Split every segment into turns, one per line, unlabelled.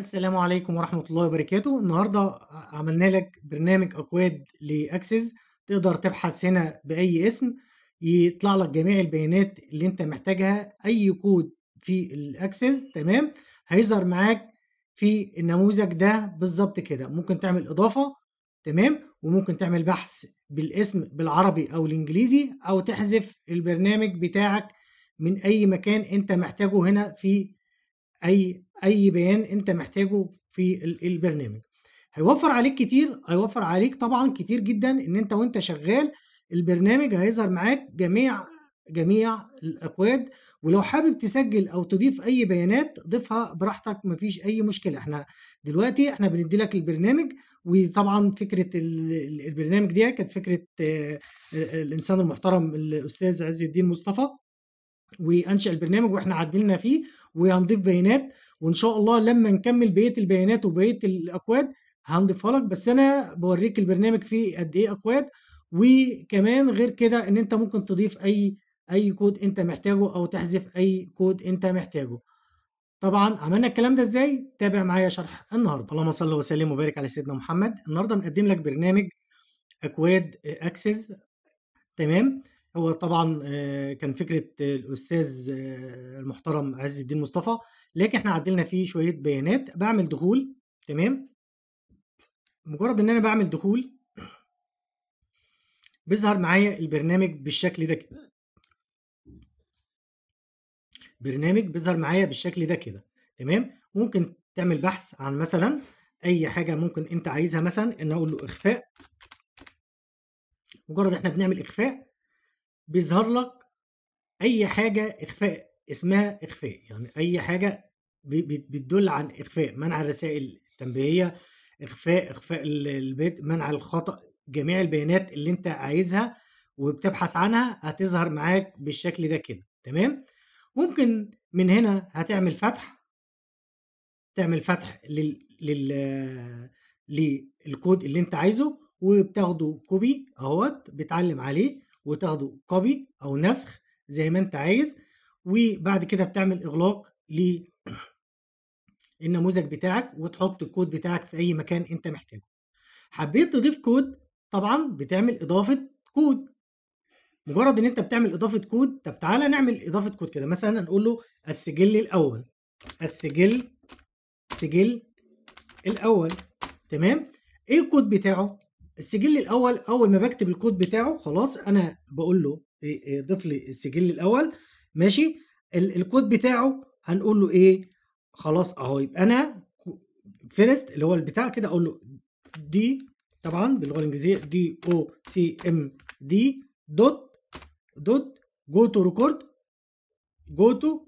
السلام عليكم ورحمة الله وبركاته النهاردة عملنا لك برنامج أكواد لأكسس تقدر تبحث هنا بأي اسم يطلع لك جميع البيانات اللي انت محتاجها أي كود في الأكسس تمام هيظهر معاك في النموذج ده بالظبط كده ممكن تعمل إضافة تمام وممكن تعمل بحث بالاسم بالعربي أو الإنجليزي أو تحذف البرنامج بتاعك من أي مكان انت محتاجه هنا في اي اي بيان انت محتاجه في البرنامج هيوفر عليك كتير هيوفر عليك طبعا كتير جدا ان انت وانت شغال البرنامج هيظهر معاك جميع جميع الاكواد ولو حابب تسجل او تضيف اي بيانات ضيفها براحتك مفيش اي مشكله احنا دلوقتي احنا بندي لك البرنامج وطبعا فكره البرنامج دي كانت فكره آه، آه، الانسان المحترم الاستاذ عز الدين مصطفى وانشا البرنامج واحنا عدلنا فيه وهنضيف بيانات وان شاء الله لما نكمل بقيه البيانات وبقيه الاكواد هنضيفها لك بس انا بوريك البرنامج فيه قد ايه اكواد وكمان غير كده ان انت ممكن تضيف اي اي كود انت محتاجه او تحذف اي كود انت محتاجه طبعا عملنا الكلام ده ازاي تابع معايا شرح النهارده اللهم صل وسلم وبارك على سيدنا محمد النهارده بنقدم لك برنامج اكواد اكسس تمام هو طبعا آه، كان فكره الاستاذ آه، المحترم عز الدين مصطفى لكن احنا عدلنا فيه شويه بيانات بعمل دخول تمام مجرد ان انا بعمل دخول بيظهر معايا البرنامج بالشكل ده كده برنامج بيظهر معايا بالشكل ده كده تمام ممكن تعمل بحث عن مثلا اي حاجه ممكن انت عايزها مثلا ان اقول له اخفاء مجرد احنا بنعمل اخفاء بيظهر لك اي حاجه اخفاء اسمها اخفاء يعني اي حاجه بتدل عن اخفاء منع الرسائل التنبيهيه اخفاء اخفاء البيت منع الخطا جميع البيانات اللي انت عايزها وبتبحث عنها هتظهر معاك بالشكل ده كده تمام ممكن من هنا هتعمل فتح تعمل فتح لل لل للكود اللي انت عايزه وبتاخده كوبي اهوت بتعلم عليه وتاخده كوبي او نسخ زي ما انت عايز وبعد كده بتعمل اغلاق للنموذج بتاعك وتحط الكود بتاعك في اي مكان انت محتاجه حبيت تضيف كود طبعا بتعمل اضافه كود مجرد ان انت بتعمل اضافه كود طب تعالى نعمل اضافه كود كده مثلا نقول له السجل الاول السجل سجل الاول تمام ايه الكود بتاعه السجل الاول اول ما بكتب الكود بتاعه خلاص انا بقول له إيه، إيه، ضيف لي السجل الاول ماشي الكود بتاعه هنقول له ايه خلاص اهو يبقى انا فيرست اللي هو البتاع كده اقول له دي طبعا باللغه الانجليزيه دي او سي ام دي دوت دوت جو تو ريكورد جو تو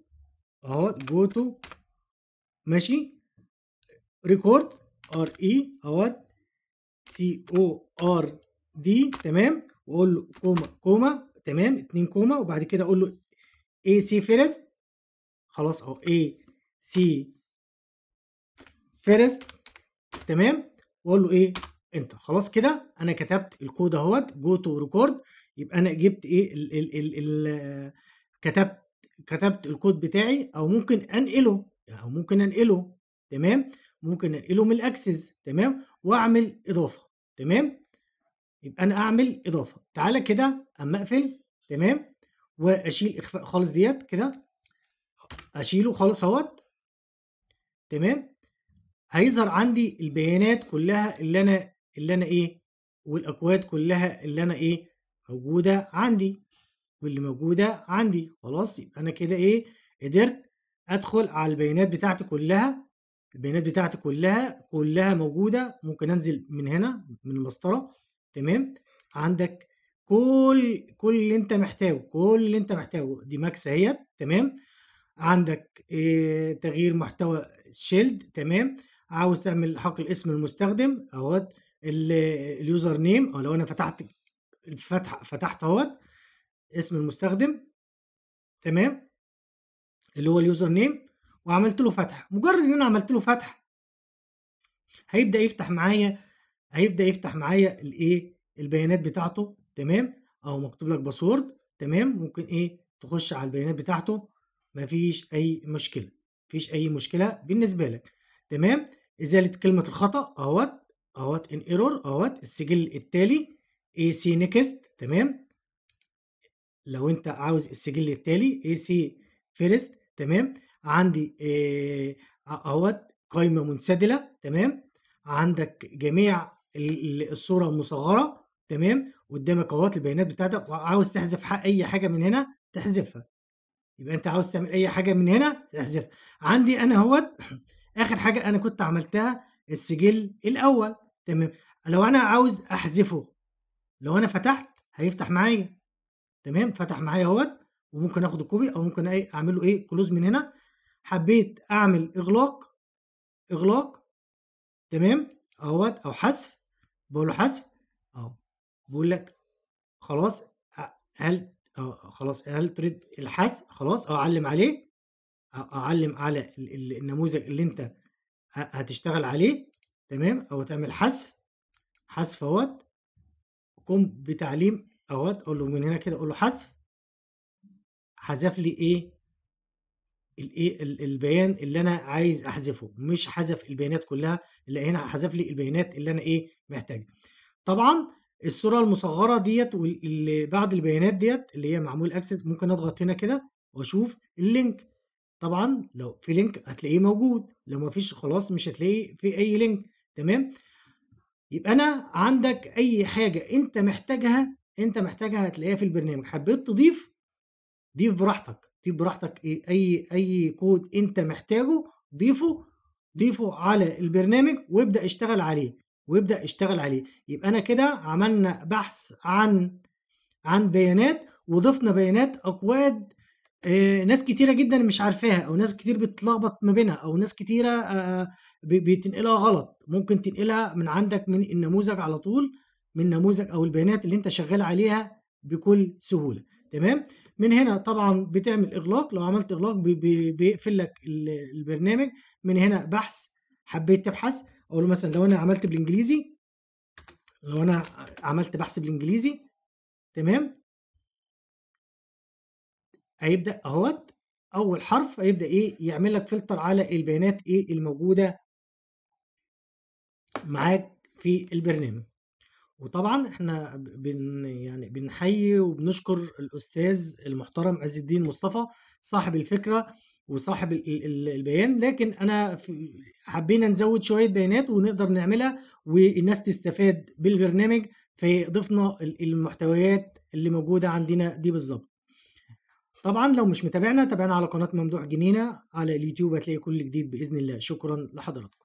اهو جو تو ماشي ريكورد ار اي اهوت سي او ار دي تمام واقول له كوما كوما تمام اتنين كوما وبعد كده اقول له اي سي فيرست خلاص اهو اي سي فيرست تمام واقول له ايه انتر خلاص كده انا كتبت الكود اهوت جو تو ريكورد يبقى انا جبت ايه ال ال ال ال كتبت كتبت الكود بتاعي او ممكن انقله يعني او ممكن انقله تمام ممكن انقله من الاكسس تمام واعمل اضافه تمام يبقى انا اعمل اضافه تعالى كده اما اقفل تمام واشيل اخفاء خالص ديت كده اشيله خالص اهوت تمام هيظهر عندي البيانات كلها اللي انا اللي انا ايه والاكواد كلها اللي انا ايه موجوده عندي واللي موجوده عندي خلاص يبقى انا كده ايه قدرت ادخل على البيانات بتاعتي كلها البيانات بتاعتي كلها كلها موجوده ممكن انزل من هنا من المسطره تمام عندك كل كل اللي انت محتاجه كل اللي انت محتاجه دي ماكس اهيت تمام عندك إيه تغيير محتوى شيلد تمام عاوز تعمل حقل اسم المستخدم اهوت اليوزر نيم او أه، لو انا فتحت الفتحه فتحت اهوت اسم المستخدم تمام اللي هو اليوزر نيم وعملت له فتحه مجرد ان انا عملت له فتحه هيبدا يفتح معايا هيبدا يفتح معايا الايه البيانات بتاعته تمام او مكتوب لك باسورد تمام ممكن ايه تخش على البيانات بتاعته مفيش اي مشكله مفيش اي مشكله بالنسبه لك تمام ازاله كلمه الخطا اهوت اهوت ان ايرور اهوت السجل التالي اي سي نيكست تمام لو انت عاوز السجل التالي اي سي فيرست تمام عندي آه، اهوت قائمه منسدله تمام عندك جميع الصوره المصغره تمام قدامك اهوت البيانات بتاعتك وعاوز تحذف اي حاجه من هنا تحذفها يبقى انت عاوز تعمل اي حاجه من هنا تحذفها عندي انا اهوت اخر حاجه انا كنت عملتها السجل الاول تمام لو انا عاوز احذفه لو انا فتحت هيفتح معايا تمام فتح معايا اهوت وممكن اخد الكوبي او ممكن اعمل له ايه كلوز من هنا حبيت اعمل اغلاق اغلاق تمام اهوت او حذف بقول له حذف اهو بقول لك خلاص هل اه خلاص هل تريد الحذف خلاص او اعلم عليه اعلم على النموذج اللي انت هتشتغل عليه تمام او تعمل حذف حذف اهوت قم بتعليم اهوت اقول له من هنا كده اقول له حذف حذف لي ايه البيان اللي انا عايز احذفه مش حذف البيانات كلها اللي هنا حذف لي البيانات اللي انا ايه محتاجها طبعا الصوره المصغره ديت واللي بعد البيانات ديت اللي هي معمول اكسس ممكن اضغط هنا كده واشوف اللينك طبعا لو في لينك هتلاقيه موجود لو ما فيش خلاص مش هتلاقيه في اي لينك تمام يبقى انا عندك اي حاجه انت محتاجها انت محتاجها هتلاقيها في البرنامج حبيت تضيف ضيف براحتك دي براحتك ايه اي اي كود انت محتاجه ضيفه ضيفه على البرنامج وابدا اشتغل عليه وابدا اشتغل عليه يبقى انا كده عملنا بحث عن عن بيانات وضفنا بيانات اكواد آه ناس كتيرة جدا مش عارفاها او ناس كتير بتتلخبط ما بينها او ناس كتيرة آه, آه، بتنقلها غلط ممكن تنقلها من عندك من النموذج على طول من نموذج او البيانات اللي انت شغال عليها بكل سهولة تمام من هنا طبعا بتعمل اغلاق لو عملت اغلاق بيقفل لك البرنامج من هنا بحث حبيت تبحث اقول مثلا لو انا عملت بالانجليزي لو انا عملت بحث بالانجليزي تمام هيبدا اهوت اول حرف هيبدا ايه يعمل لك فلتر على البيانات ايه الموجوده معاك في البرنامج وطبعا احنا بن يعني بنحيي وبنشكر الاستاذ المحترم عز الدين مصطفى صاحب الفكره وصاحب البيان لكن انا حبينا نزود شويه بيانات ونقدر نعملها والناس تستفاد بالبرنامج فضفنا المحتويات اللي موجوده عندنا دي بالظبط طبعا لو مش متابعنا تابعنا على قناه ممدوح جنينه على اليوتيوب هتلاقي كل جديد باذن الله شكرا لحضراتكم